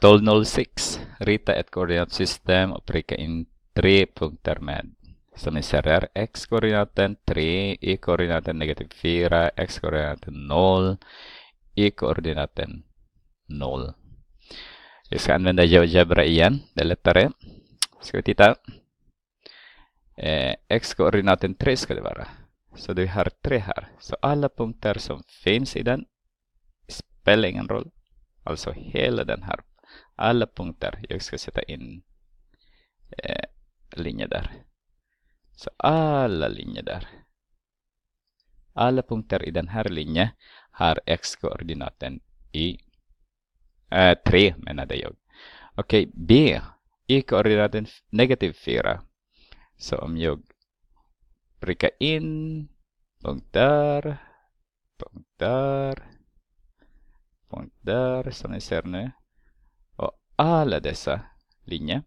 1206. Rita ett koordinatsystem och pricka in tre punkter med som ni ser här x-koordinaten 3, y-koordinaten negativ 4, x-koordinaten 0, y-koordinaten 0. Vi ska använda GeoGebra igen, det är lättare. Ska vi titta. Eh, x-koordinaten 3 ska det vara. Så du har tre här. Så alla punkter som finns i den spelar ingen roll. Alltså hela den här alla punkter jag ska sätta in eh, linjer där. Så alla linjer där. Alla punkter i den här linjen har x-koordinaten i äh, eh, 3 menade jag. Okej, B i koordinaten negativ 4. Så om jag prickar in punkt där, punkt där, punkt där som ni ser nu alla dessa linjer,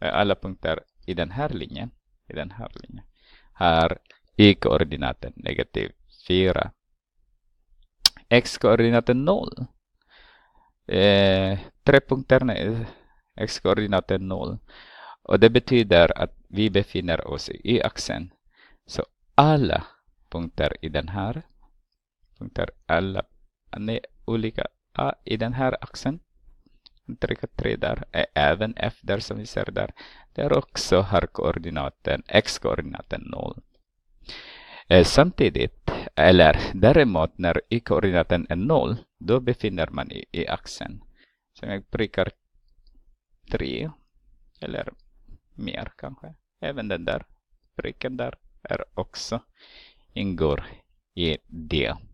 eh, alla punkter i den här linjen, i den här linjen, har y-koordinaten negativ 4. X-koordinaten 0. Eh, tre punkterna är eh, x-koordinaten 0. Och det betyder att vi befinner oss i y-axeln. Så alla punkter i den här, punkter alla, nej, olika, i den här axeln trycka 3 där även f där som vi ser där. Där också har koordinaten x-koordinaten 0. Samtidigt, eller däremot när y-koordinaten är 0, då befinner man i, i axeln. Så jag prickar 3, eller mer kanske. Även den där pricken där är också ingår i det.